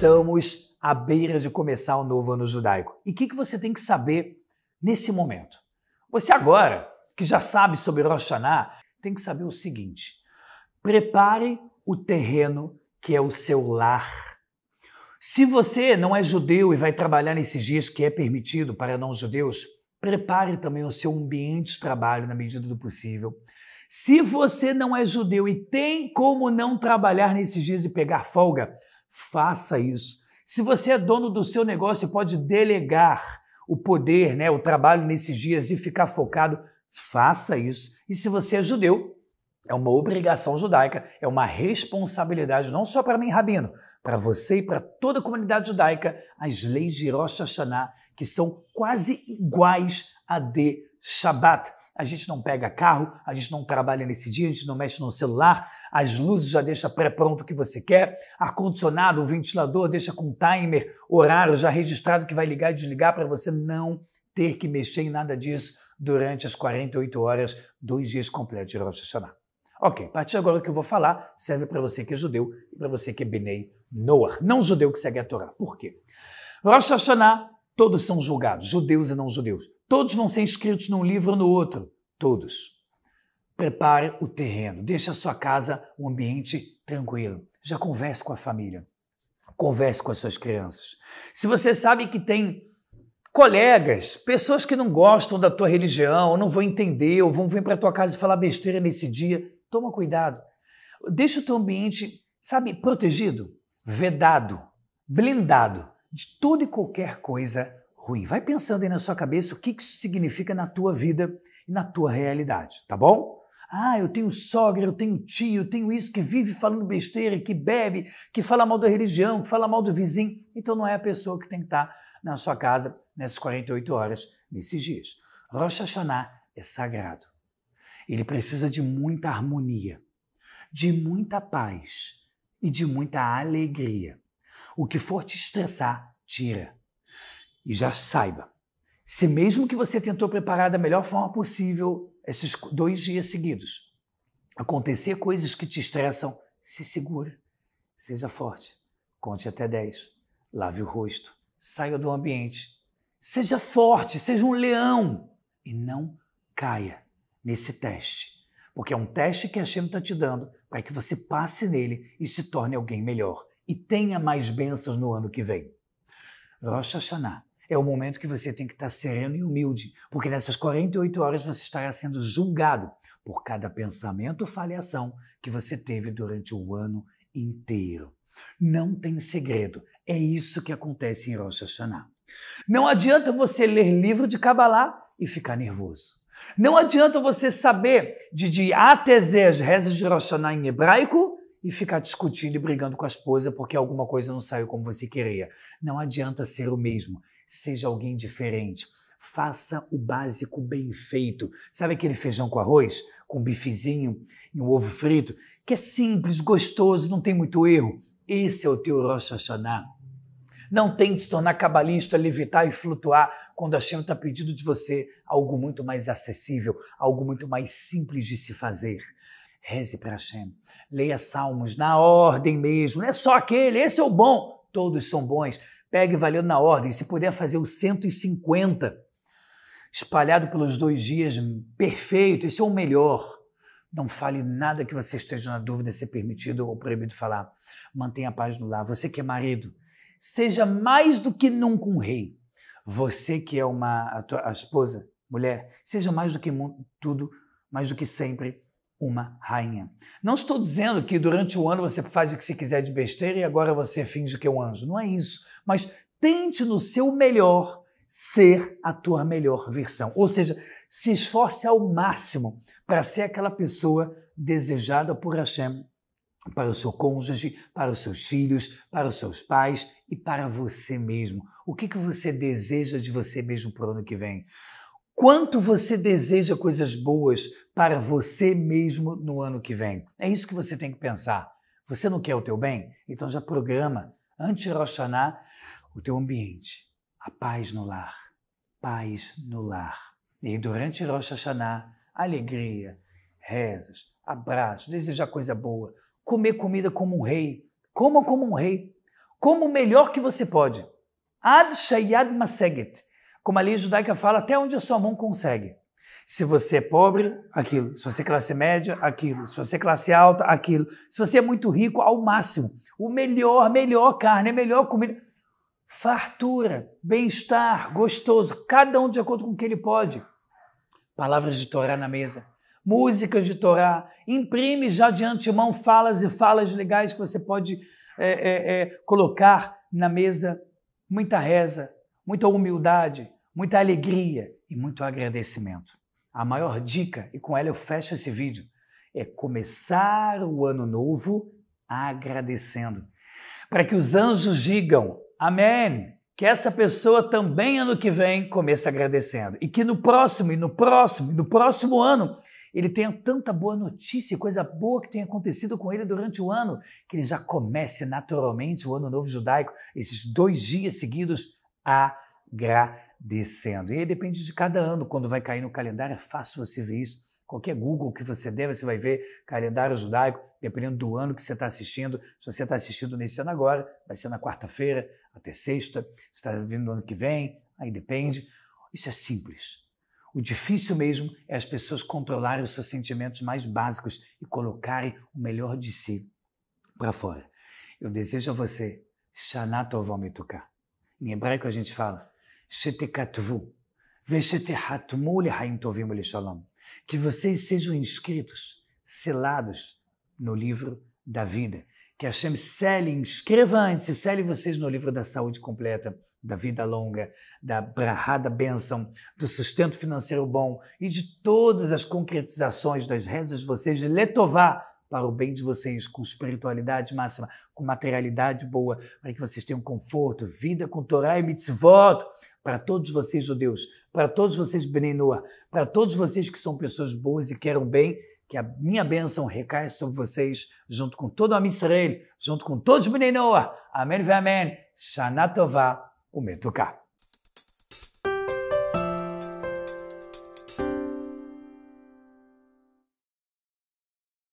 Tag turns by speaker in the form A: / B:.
A: estamos à beira de começar o novo ano judaico. E o que, que você tem que saber nesse momento? Você agora, que já sabe sobre Rosh Hashanah, tem que saber o seguinte. Prepare o terreno que é o seu lar. Se você não é judeu e vai trabalhar nesses dias que é permitido para não judeus, prepare também o seu ambiente de trabalho na medida do possível. Se você não é judeu e tem como não trabalhar nesses dias e pegar folga, Faça isso. Se você é dono do seu negócio e pode delegar o poder, né, o trabalho nesses dias e ficar focado, faça isso. E se você é judeu, é uma obrigação judaica, é uma responsabilidade, não só para mim, Rabino, para você e para toda a comunidade judaica, as leis de Rosh Hashanah, que são quase iguais a de Shabat a gente não pega carro, a gente não trabalha nesse dia, a gente não mexe no celular, as luzes já deixa pré-pronto o que você quer, ar-condicionado, o ventilador deixa com timer, horário já registrado que vai ligar e desligar para você não ter que mexer em nada disso durante as 48 horas, dois dias completos de Rosh Hashanah. Ok, a partir de agora o que eu vou falar serve para você que é judeu e para você que é Benei Noah, não judeu que segue a Torá. Por quê? Rosh Hashanah, todos são julgados, judeus e não judeus. Todos vão ser inscritos num livro ou no outro. Todos. Prepare o terreno. Deixe a sua casa um ambiente tranquilo. Já converse com a família. Converse com as suas crianças. Se você sabe que tem colegas, pessoas que não gostam da tua religião, ou não vão entender, ou vão vir para tua casa e falar besteira nesse dia, toma cuidado. Deixa o teu ambiente, sabe, protegido, vedado, blindado de tudo e qualquer coisa ruim. Vai pensando aí na sua cabeça o que isso significa na tua vida e na tua realidade, tá bom? Ah, eu tenho sogra, eu tenho tio, eu tenho isso que vive falando besteira, que bebe, que fala mal da religião, que fala mal do vizinho. Então não é a pessoa que tem que estar tá na sua casa nessas 48 horas, nesses dias. Rosh Hashanah é sagrado. Ele precisa de muita harmonia, de muita paz e de muita alegria. O que for te estressar, tira. E já saiba, se mesmo que você tentou preparar da melhor forma possível esses dois dias seguidos, acontecer coisas que te estressam, se segura, seja forte, conte até 10, lave o rosto, saia do ambiente, seja forte, seja um leão e não caia nesse teste, porque é um teste que a Shem está te dando para que você passe nele e se torne alguém melhor e tenha mais bênçãos no ano que vem. Rosh Hashanah é o momento que você tem que estar sereno e humilde, porque nessas 48 horas você estará sendo julgado por cada pensamento ou falhação que você teve durante o ano inteiro. Não tem segredo, é isso que acontece em Rosh Hashanah. Não adianta você ler livro de Kabbalah e ficar nervoso. Não adianta você saber de, de A até Z as rezas de Rosh Hashanah em hebraico e ficar discutindo e brigando com a esposa porque alguma coisa não saiu como você queria. Não adianta ser o mesmo. Seja alguém diferente. Faça o básico bem feito. Sabe aquele feijão com arroz, com bifezinho e um ovo frito? Que é simples, gostoso, não tem muito erro. Esse é o teu Rosh Hashanah. Não tente se tornar cabalista, levitar e flutuar quando a Hashem está pedindo de você algo muito mais acessível, algo muito mais simples de se fazer. Reze para Hashem. Leia salmos na ordem mesmo. Não é só aquele, esse é o bom. Todos são bons. Pegue valendo na ordem. Se puder fazer o 150, espalhado pelos dois dias, perfeito, esse é o melhor. Não fale nada que você esteja na dúvida se é permitido ou proibido falar. Mantenha a paz no lar. Você que é marido, seja mais do que nunca um rei. Você que é uma a, tua, a esposa, mulher, seja mais do que tudo, mais do que sempre uma rainha. Não estou dizendo que durante o ano você faz o que se quiser de besteira e agora você finge que é um anjo. Não é isso. Mas tente no seu melhor ser a tua melhor versão. Ou seja, se esforce ao máximo para ser aquela pessoa desejada por Hashem para o seu cônjuge, para os seus filhos, para os seus pais e para você mesmo. O que, que você deseja de você mesmo para o ano que vem? quanto você deseja coisas boas para você mesmo no ano que vem. É isso que você tem que pensar. Você não quer o teu bem? Então já programa, antes de o teu ambiente. A paz no lar. Paz no lar. E durante Rosh Hashanah, alegria, rezas, abraços, desejar coisa boa, comer comida como um rei. Coma como um rei. como o melhor que você pode. Ad Shayad Maseget como a lei judaica fala, até onde a sua mão consegue. Se você é pobre, aquilo. Se você é classe média, aquilo. Se você é classe alta, aquilo. Se você é muito rico, ao máximo. O melhor, melhor carne, melhor comida. Fartura, bem-estar, gostoso. Cada um de acordo com o que ele pode. Palavras de Torá na mesa. Músicas de Torá. Imprime já de antemão falas e falas legais que você pode é, é, é, colocar na mesa. Muita reza, muita humildade, muita alegria e muito agradecimento. A maior dica, e com ela eu fecho esse vídeo, é começar o ano novo agradecendo. Para que os anjos digam amém, que essa pessoa também ano que vem comece agradecendo. E que no próximo, e no próximo, e no próximo ano ele tenha tanta boa notícia, coisa boa que tenha acontecido com ele durante o ano, que ele já comece naturalmente o ano novo judaico, esses dois dias seguidos agradecendo. E aí depende de cada ano, quando vai cair no calendário, é fácil você ver isso. Qualquer Google que você der, você vai ver calendário judaico, dependendo do ano que você está assistindo. Se você está assistindo nesse ano agora, vai ser na quarta-feira até sexta, se está vindo no ano que vem, aí depende. Isso é simples. O difícil mesmo é as pessoas controlarem os seus sentimentos mais básicos e colocarem o melhor de si para fora. Eu desejo a você, Shanatovomituká. Em hebraico a gente fala, Shalom, que vocês sejam inscritos, selados no livro da vida. Que Hashem cele, inscreva antes, sele vocês no livro da saúde completa, da vida longa, da brahada bênção, do sustento financeiro bom e de todas as concretizações das rezas de vocês de Letová, para o bem de vocês, com espiritualidade máxima, com materialidade boa, para que vocês tenham conforto, vida com Torá e mitzvot, para todos vocês judeus, para todos vocês benenoa, para todos vocês que são pessoas boas e querem bem, que a minha bênção recaia sobre vocês, junto com todo o Amisrael, junto com todos os benenoa. Amém, amém. Shana Tová, o Metuká.